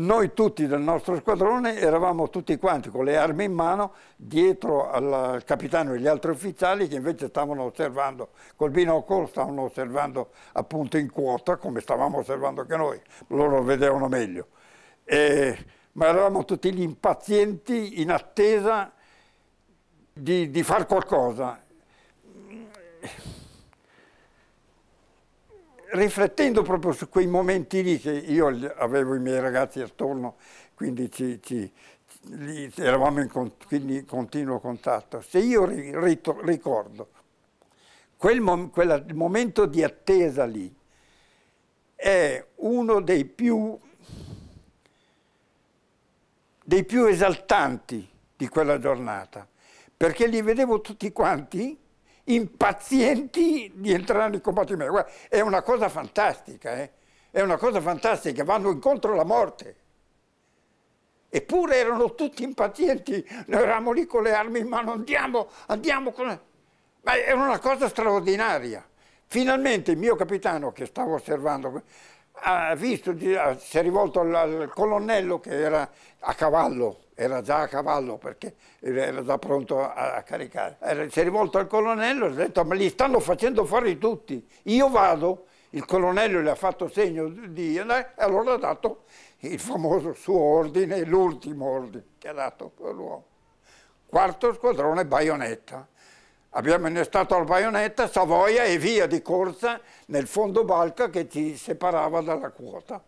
Noi tutti del nostro squadrone eravamo tutti quanti con le armi in mano dietro al capitano e gli altri ufficiali che invece stavano osservando, col binocolo stavano osservando appunto in quota come stavamo osservando anche noi, loro vedevano meglio. E, ma eravamo tutti lì impazienti in attesa di, di far qualcosa riflettendo proprio su quei momenti lì che io avevo i miei ragazzi attorno, quindi ci, ci, eravamo in, con, in, continuo contatto, se io rito, ricordo quel mom, quella, momento di attesa lì è uno dei più, dei più esaltanti di quella giornata, perché li vedevo tutti quanti impazienti di entrare in combattimento. Guarda, è una cosa fantastica, eh? è una cosa fantastica, vanno incontro alla morte. Eppure erano tutti impazienti, noi eravamo lì con le armi in mano, andiamo, andiamo. Con... Ma era una cosa straordinaria. Finalmente il mio capitano, che stavo osservando, ha visto, si è rivolto al, al, colonnello che era a cavallo, era già a cavallo perché era già pronto a, a caricare. Era, si è rivolto al colonnello e ha detto ma li stanno facendo fuori tutti, io vado, il colonnello gli ha fatto segno di andare e allora ha dato il famoso suo ordine, l'ultimo ordine che ha dato quell'uomo. Quarto squadrone baionetta. Abbiamo innestato la baionetta, Savoia e via di corsa nel fondo balca che ci separava dalla quota.